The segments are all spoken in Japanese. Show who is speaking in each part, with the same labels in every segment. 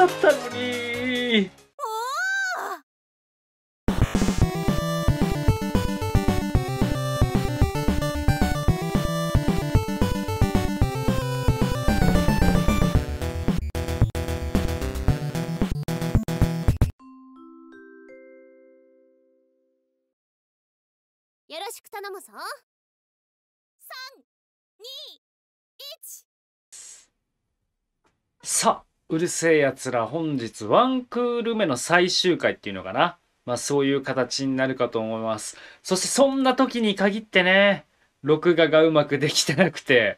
Speaker 1: だったのによろしく頼むぞうるせえやつら本日ワンクール目の最終回っていうのかな。まあそういう形になるかと思います。そしてそんな時に限ってね、録画がうまくできてなくて、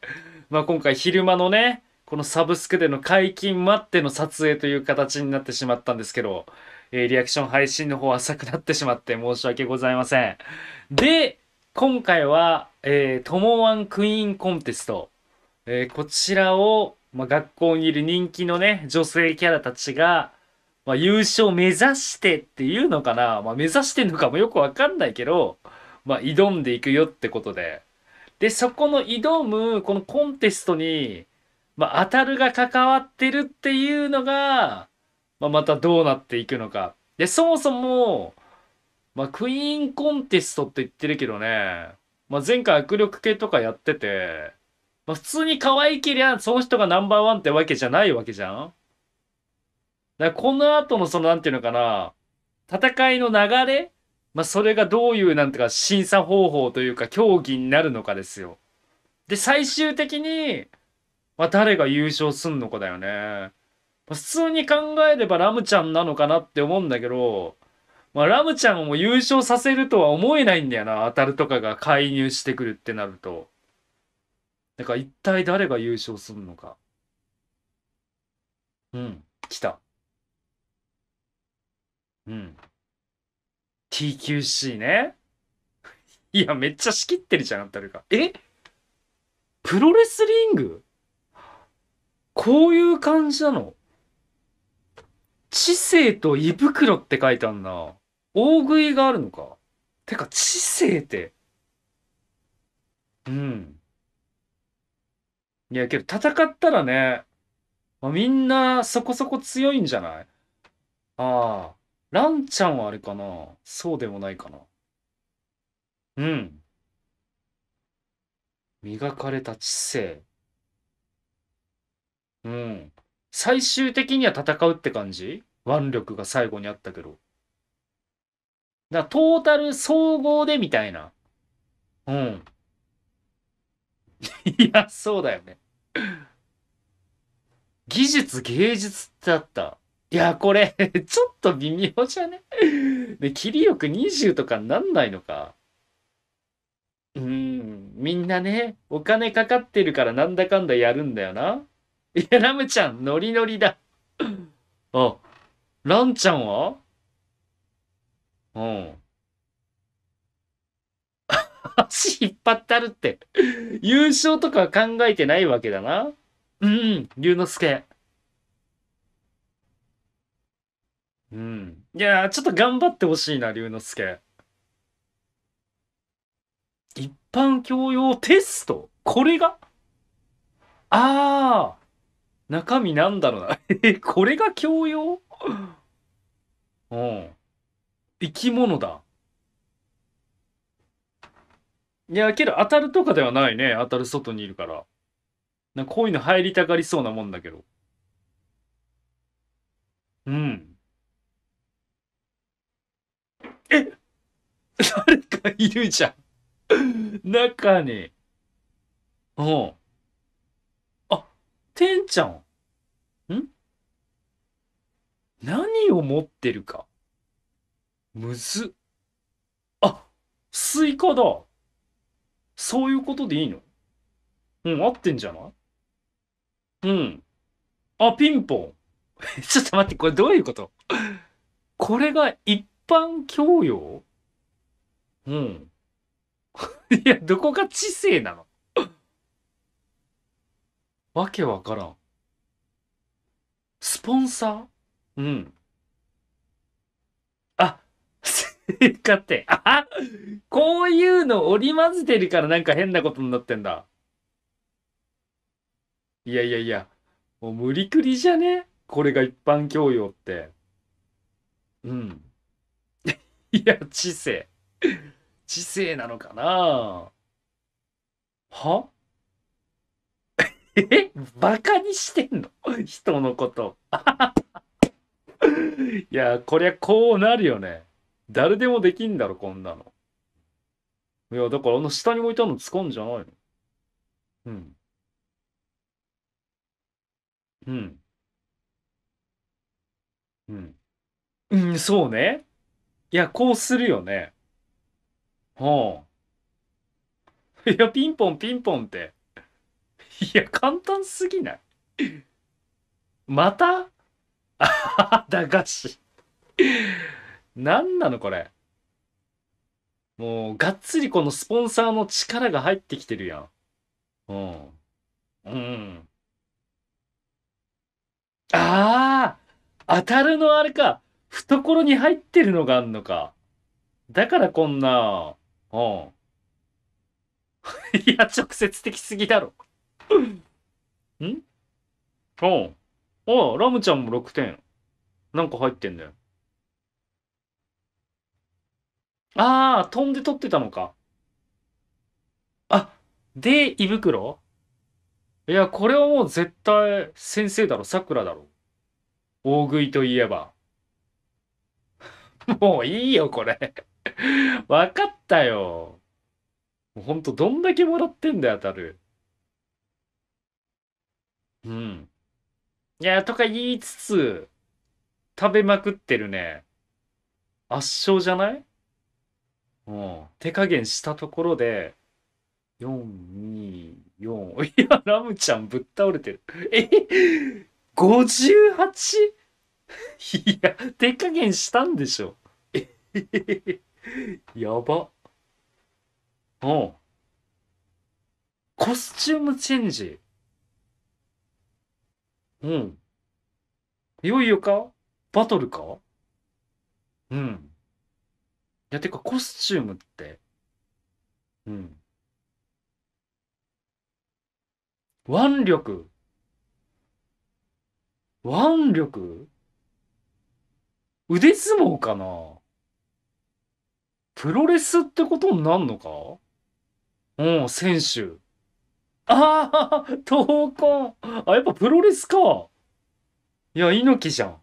Speaker 1: まあ今回昼間のね、このサブスクでの解禁待っての撮影という形になってしまったんですけど、えー、リアクション配信の方浅くなってしまって申し訳ございません。で、今回は、えー、トモワンクイーンコンテスト。えー、こちらをまあ、学校にいる人気のね、女性キャラたちが、まあ、優勝目指してっていうのかな、まあ、目指してんのかもよくわかんないけど、まあ、挑んでいくよってことで。で、そこの挑む、このコンテストに、まあ、当たるが関わってるっていうのが、まあ、またどうなっていくのか。で、そもそも、まあ、クイーンコンテストって言ってるけどね、まあ、前回握力系とかやってて、まあ、普通に可愛いけりゃ、その人がナンバーワンってわけじゃないわけじゃんだからこの後のその、何て言うのかな、戦いの流れまあ、それがどういう、何て言うか、審査方法というか、競技になるのかですよ。で、最終的に、まあ、誰が優勝すんのかだよね。まあ、普通に考えればラムちゃんなのかなって思うんだけど、まあ、ラムちゃんを優勝させるとは思えないんだよな、当たるとかが介入してくるってなると。だから一体誰が優勝するのか。うん、来た。うん。TQC ね。いや、めっちゃ仕切ってるじゃん、誰か。たるえプロレスリングこういう感じなの知性と胃袋って書いてあんな。大食いがあるのか。てか、知性って。うん。いや、けど戦ったらね、まあ、みんなそこそこ強いんじゃないああ、ランちゃんはあれかなそうでもないかな。うん。磨かれた知性。うん。最終的には戦うって感じ腕力が最後にあったけど。だトータル総合でみたいな。うん。いや、そうだよね。技術、芸術ってあった。いや、これ ちょっと微妙じゃねで、切りよく20とかなんないのか。うん、みんなね、お金かかってるからなんだかんだやるんだよな。いや、ラムちゃん、ノリノリだ。あ、ランちゃんはうん。足引っ張ってあるって。優勝とか考えてないわけだな。うん、龍之介。うん。いやちょっと頑張ってほしいな、龍之介。一般教養テストこれがああ中身なんだろうな。えこれが教養うん。生き物だ。いや、けど当たるとかではないね。当たる外にいるから。なんかこういうの入りたがりそうなもんだけど。うん。え 誰かいるじゃん。中に。うん。あ、てんちゃん。ん何を持ってるか。むず。あ、スイカだ。そういうことでいいのうん、合ってんじゃないうん。あ、ピンポン。ちょっと待って、これどういうことこれが一般教養うん。いや、どこが知性なのわけわからん。スポンサーうん。かって。あこういうの織り交ぜてるからなんか変なことになってんだ。いやいやいや、もう無理くりじゃねこれが一般教養って。うん。いや、知性。知性なのかなは えバカにしてんの人のこと。いや、こりゃこうなるよね。誰でもできんだろ、こんなの。いや、だからあの下に置いたの使うんじゃないのうん。うん。うん。うん、そうね。いや、こうするよね。はあ。いや、ピンポンピンポンって。いや、簡単すぎないまたあはは、駄菓子。何なのこれ。もう、がっつりこのスポンサーの力が入ってきてるやん。うん。うん。ああ当たるのあれか。懐に入ってるのがあんのか。だからこんな、うん。いや、直接的すぎだろ。んうん。おラムちゃんも6点。なんか入ってんだよ。ああ、飛んで撮ってたのか。あ、で、胃袋いや、これはもう絶対先生だろ、桜だろ。大食いといえば。もういいよ、これ。分かったよ。もうほんと、どんだけもらってんだよ、たる。うん。いや、とか言いつつ、食べまくってるね。圧勝じゃないうん手加減したところで、4、2、4。いや、ラムちゃんぶっ倒れてる。え ?58? いや、手加減したんでしょ。え やば。うん。コスチュームチェンジ。うん。いよいよかバトルかうん。いや、てかコスチュームって、うん。腕力、腕力腕相撲かなプロレスってことになんのかうん、選手。ああ、闘魂。あ、やっぱプロレスか。いや、猪木じゃん。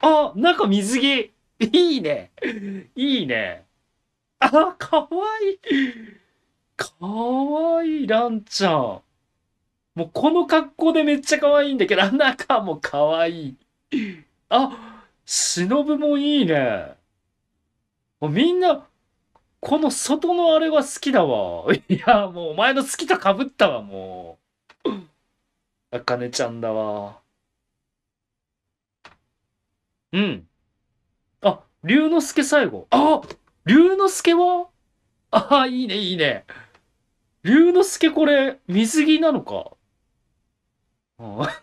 Speaker 1: あ、中水着。いいね。いいね。あ、かわいい。かわいい、ランちゃん。もうこの格好でめっちゃかわいいんだけど、中もかわいい。あ、忍もいいね。もうみんな、この外のあれは好きだわ。いや、もうお前の好きとかぶったわ、もう。あかねちゃんだわ。うん。あ、龍之介最後。あ龍之介はああ、いいね、いいね。龍之介これ、水着なのか。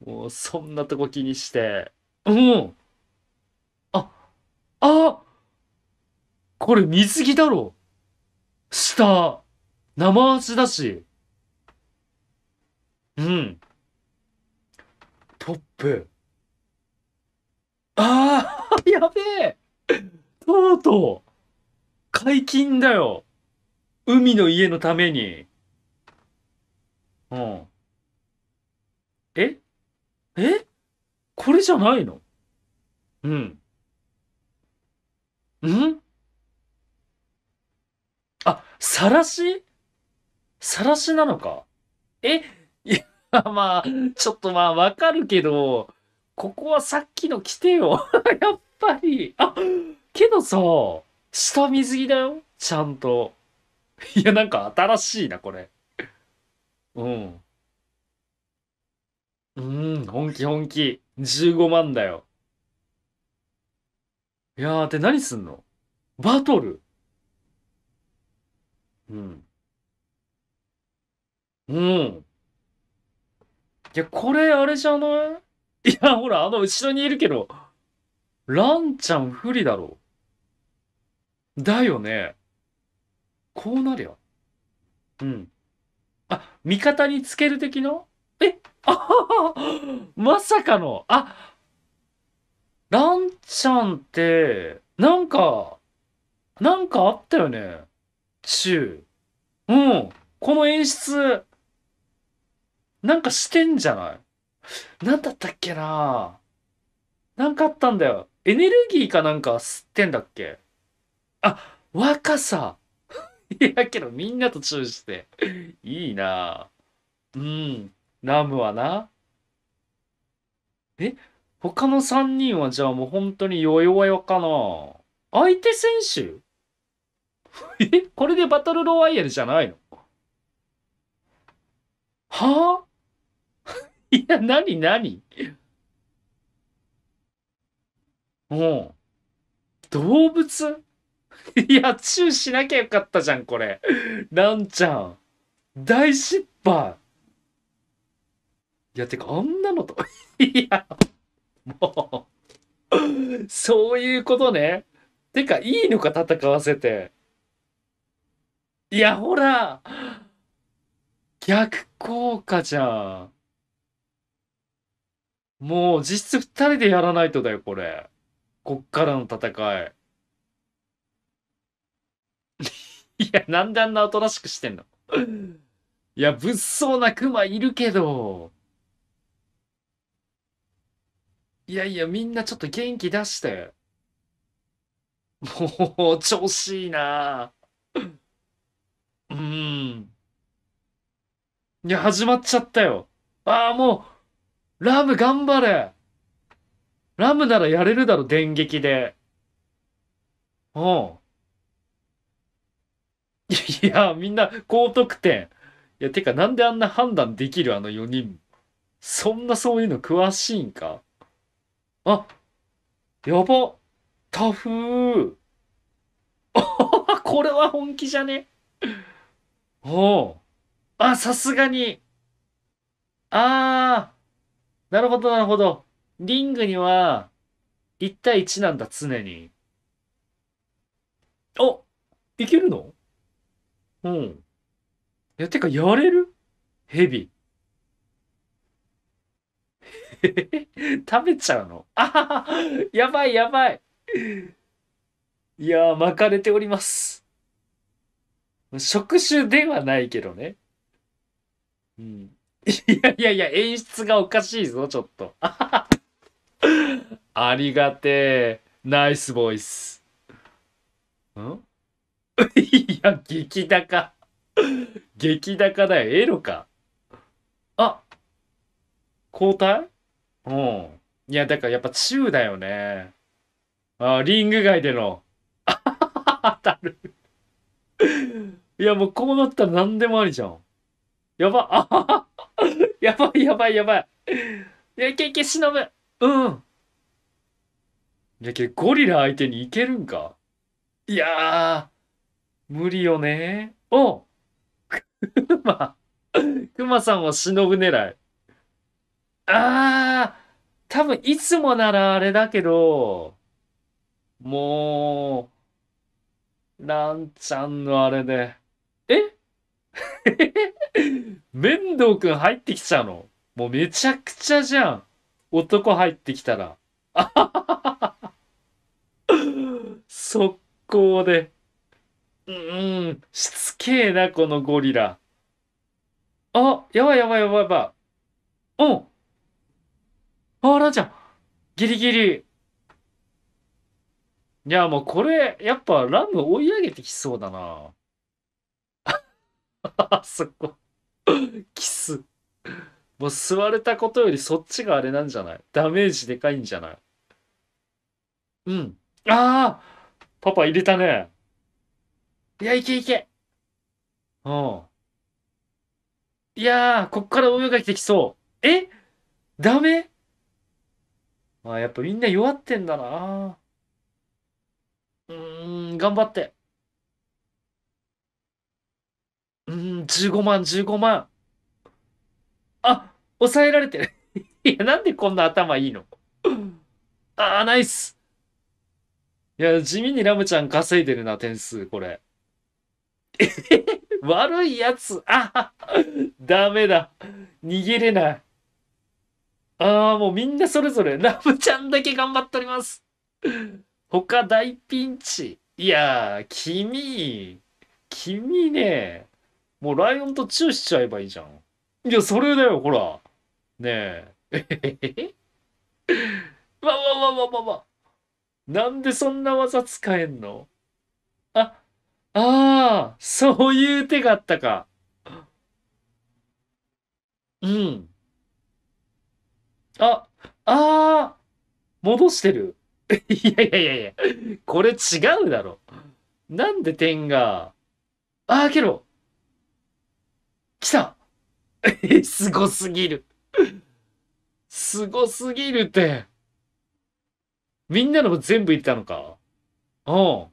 Speaker 1: もう、そんなとこ気にして。うん。あ、あこれ水着だろ。下、生足だし。うん。トップ。ああ やべえとうとう解禁だよ海の家のために。うん。ええこれじゃないのうん。んあ、さらしさらしなのかえ いや、まあ、ちょっとまあわかるけど、ここはさっきの来てよ。やっぱり、あ、けどさ、下水着だよちゃんと。いや、なんか新しいな、これ。うん。うん、本気本気。15万だよ。いやー、で何すんのバトルうん。うん。いや、これあれじゃない いや、ほら、あの後ろにいるけど、ランちゃん不利だろう。だよね。こうなりゃ。うん。あ、味方につける的なえあまさかの。あ、ランちゃんって、なんか、なんかあったよね。中。うん。この演出、なんかしてんじゃないなんだったっけななんかあったんだよ。エネルギーかなんか吸ってんだっけあ、若さ。いやけどみんなと注意して。いいなうん。ナムはな。え他の3人はじゃあもう本当に弱々かな相手選手 えこれでバトルロワイヤルじゃないのはあ いや、なになにもう、動物 いや、チューしなきゃよかったじゃん、これ。なんちゃん。大失敗。いや、てか、あんなのと いや、もうそういうことね。てか、いいのか、戦わせて。いや、ほら、逆効果じゃん。もう、実質二人でやらないとだよ、これ。こっからの戦い。いや、なんであんなおとなしくしてんのいや、物騒なクマいるけど。いやいや、みんなちょっと元気出して。もう、調子いいなうん。いや、始まっちゃったよ。ああ、もう、ラム頑張れラムならやれるだろ、電撃で。うん。いや、みんな高得点。いや、てか、なんであんな判断できるあの4人。そんなそういうの詳しいんか。あ、やば。タフー。これは本気じゃねおう。あ、さすがに。ああ。なるほど、なるほど。リングには、1対1なんだ、常に。あいけるのうん。いや、てか、やれるヘビ。食べちゃうのあやばいやばい。いや巻かれております。触手ではないけどね。うん。いやいやいや、演出がおかしいぞ、ちょっと。ありがてえ。ナイスボイス。ん いや、激高。激高だよ。エロか。あ交代うん。いや、だからやっぱ中だよね。あリング外での。当たる。いや、もうこうなったら何でもありじゃん。やば、あはは。やばいやばいやばい。いや、けけ、忍ぶ。うんいやけゴリラ相手にいけるんかいや無理よねおクマクマさんを忍ぶ狙いあー多分いつもならあれだけどもうランちゃんのあれでえ面堂くん入ってきちゃうのもうめちゃくちゃじゃん。男入ってきたら、速攻で、うん、しつけえな、このゴリラ。あ、やばいやばいやばいやばい。うん。あ、ランちゃん。ギリギリ。いや、もうこれ、やっぱラム追い上げてきそうだな。あそこ。キス。もう吸われたことよりそっちがあれなんじゃないダメージでかいんじゃないうん。ああパパ入れたね。いや、いけいけ。うん。いやー、こっから泳がてきそう。えダメまあ、やっぱみんな弱ってんだな。うーん、頑張って。うーん、15万、15万。あ、抑えられてる。いや、なんでこんな頭いいのあー、ナイス。いや、地味にラムちゃん稼いでるな、点数、これ。悪いやつ。あダメだ。逃げれない。ああ、もうみんなそれぞれ、ラムちゃんだけ頑張っております。他大ピンチ。いやー、君、君ね、もうライオンとチューしちゃえばいいじゃん。いや、それだよ、ほら。ねえ。わわわわわわ。なんでそんな技使えんのあ、ああ、そういう手があったか。うん。あ、ああ、戻してる。いやいやいやいや、これ違うだろ。なんで点が。ああ、けど、来たすごすぎる。すごすぎるって。みんなのも全部言ったのかうん。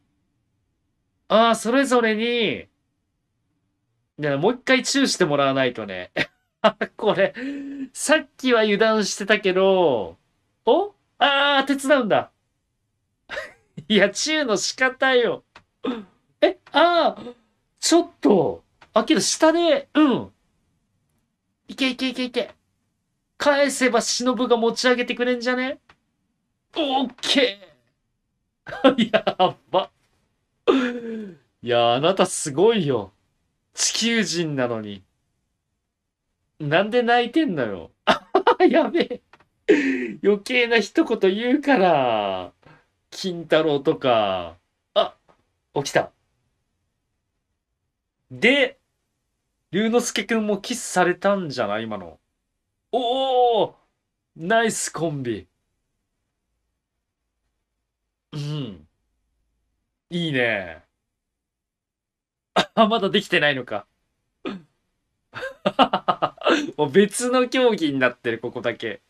Speaker 1: ああ、それぞれに、もう一回チューしてもらわないとね。これ、さっきは油断してたけど、おああ、手伝うんだ。いや、チューの仕方よ。え、ああ、ちょっと、あ、けど下で、うん、いけいけいけいけ。返せば忍が持ち上げてくれんじゃねオッケー やば。いや、あなたすごいよ。地球人なのに。なんで泣いてんのよ。やべえ。余計な一言言うから。金太郎とか。あ、起きた。で、龍之介くんもキスされたんじゃない今の。おおナイスコンビ。うん。いいね。あ、まだできてないのか。もう別の競技になってる、ここだけ。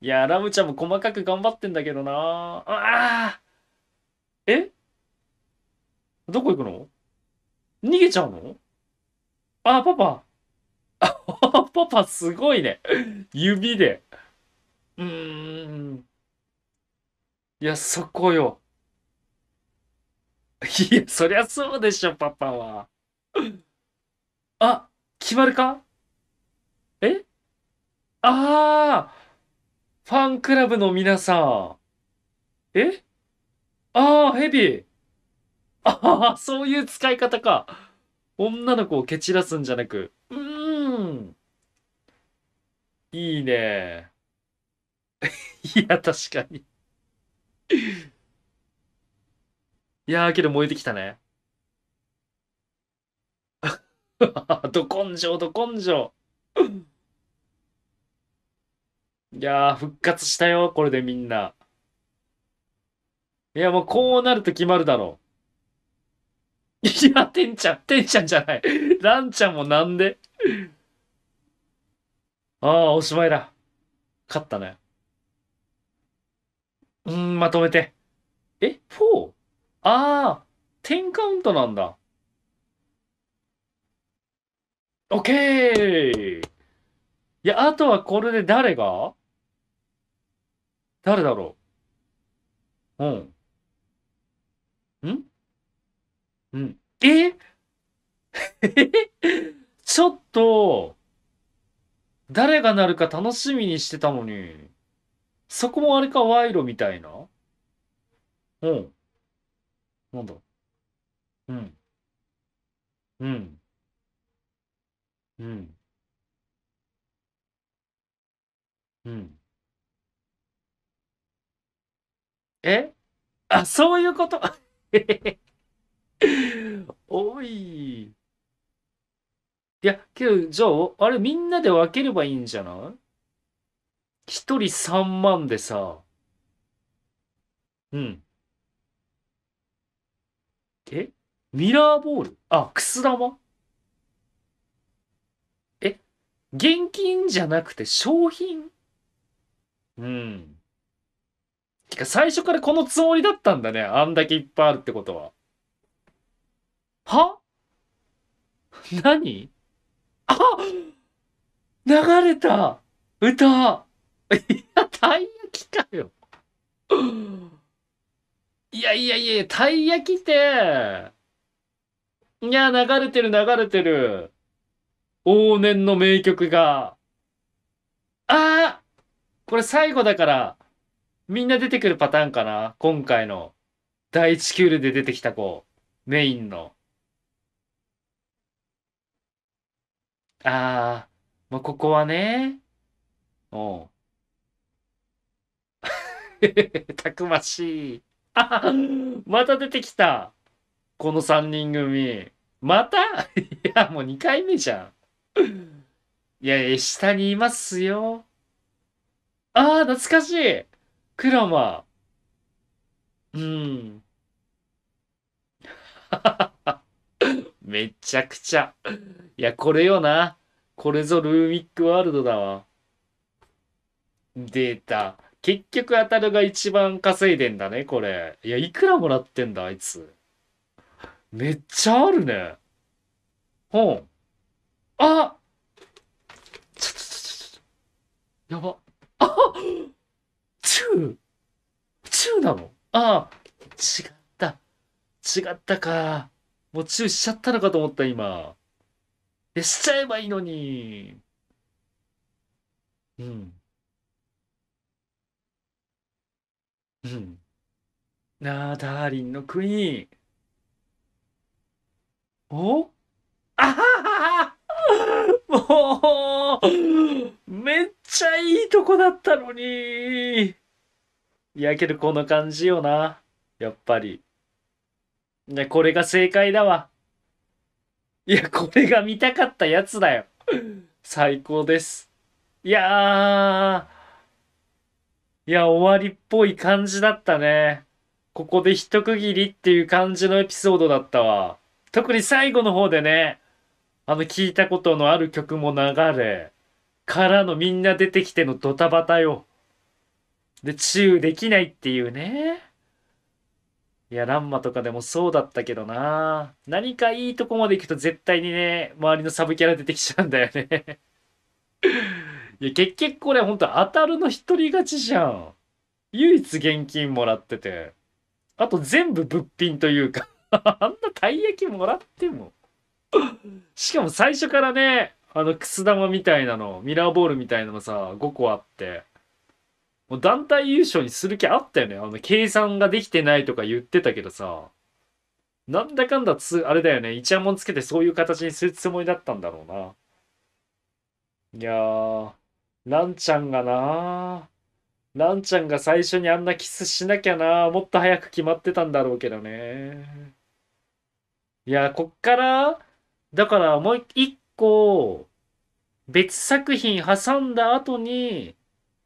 Speaker 1: いや、ラムちゃんも細かく頑張ってんだけどなああえどこ行くの逃げちゃうのあ、パパ。パパすごいね。指で。うーん。いや、そこよ。いや、そりゃそうでしょ、パパは。あ、決まるかえああファンクラブの皆さん。えああ、ヘビああ、そういう使い方か。女の子を蹴散らすんじゃなく、うーん。いいね。いや、確かにいやー、けど燃えてきたね。ど根性、ど根性。いやー、復活したよ、これでみんな。いや、もうこうなると決まるだろう。いや、てんちゃん、てんちゃんじゃない。ランちゃんもなんでああ、おしまいだ。勝ったね。うん、まとめて。え ?4? ああ、10カウントなんだ。オッケーいや、あとはこれで誰が誰だろううん。んうん。え ちょっと、誰がなるか楽しみにしてたのに、そこもあれか賄賂みたいなうん。なんだ。うん。うん。うん。うん。えあ、そういうこと お い。いや、けど、じゃあ、あれみんなで分ければいいんじゃない一人3万でさ、うん。えミラーボールあ、くす玉え現金じゃなくて商品うん。てか最初からこのつもりだったんだね。あんだけいっぱいあるってことは。は何あ流れた歌いや、たい焼きかよ。いやいやいや、たい焼きって、いや、流れてる流れてる。往年の名曲が。ああこれ最後だから、みんな出てくるパターンかな今回の。第1キュールで出てきた子。メインの。ああ、まあ、ここはね。おう。たくましい。あ また出てきた。この3人組。また いや、もう2回目じゃん。いやいや、下にいますよ。ああ、懐かしい。クラマ。うん。めちゃくちゃ。いや、これよな。これぞルーミックワールドだわ。データ。結局当たるが一番稼いでんだね、これ。いや、いくらもらってんだ、あいつ。めっちゃあるね。ほん。あちょちょちょちょ。やば。あチューチューなのああ、違った。違ったか。もうしちゃったのかと思った、今。え、しちゃえばいいのに。うん。うん。なあ、ダーリンのクイーン。おあははもう、めっちゃいいとこだったのに。いやけどこの感じよな。やっぱり。ね、これが正解だわ。いや、これが見たかったやつだよ。最高です。いやいや、終わりっぽい感じだったね。ここで一区切りっていう感じのエピソードだったわ。特に最後の方でね、あの、聞いたことのある曲も流れ、からのみんな出てきてのドタバタよ。で、チューできないっていうね。いや、ランマとかでもそうだったけどな。何かいいとこまで行くと絶対にね、周りのサブキャラ出てきちゃうんだよね いや、結局これほんと当たるの一人勝ちじゃん。唯一現金もらってて。あと全部物品というか あんなたい焼きもらってもしかも最初からね、あの、くす玉みたいなの、ミラーボールみたいなのさ、5個あって、もう団体優勝にする気あったよね。あの、計算ができてないとか言ってたけどさ、なんだかんだつ、あれだよね。一山もつけてそういう形にするつもりだったんだろうな。いやー、ランちゃんがなランちゃんが最初にあんなキスしなきゃなもっと早く決まってたんだろうけどね。いや、こっから、だからもう一個、別作品挟んだ後に、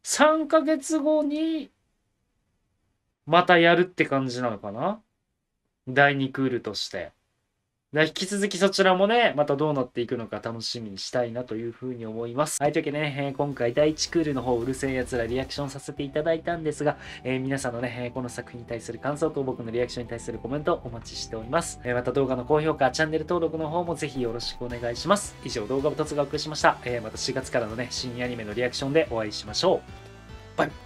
Speaker 1: 3ヶ月後に、またやるって感じなのかな第2クールとして。引き続きそちらもね、またどうなっていくのか楽しみにしたいなというふうに思います。はい、というわけでね、えー、今回第1クールの方、うるせえ奴らリアクションさせていただいたんですが、えー、皆さんのね、この作品に対する感想と僕のリアクションに対するコメントお待ちしております。えー、また動画の高評価、チャンネル登録の方もぜひよろしくお願いします。以上、動画を2つがお送りしました。えまた4月からのね、新アニメのリアクションでお会いしましょう。バイバイ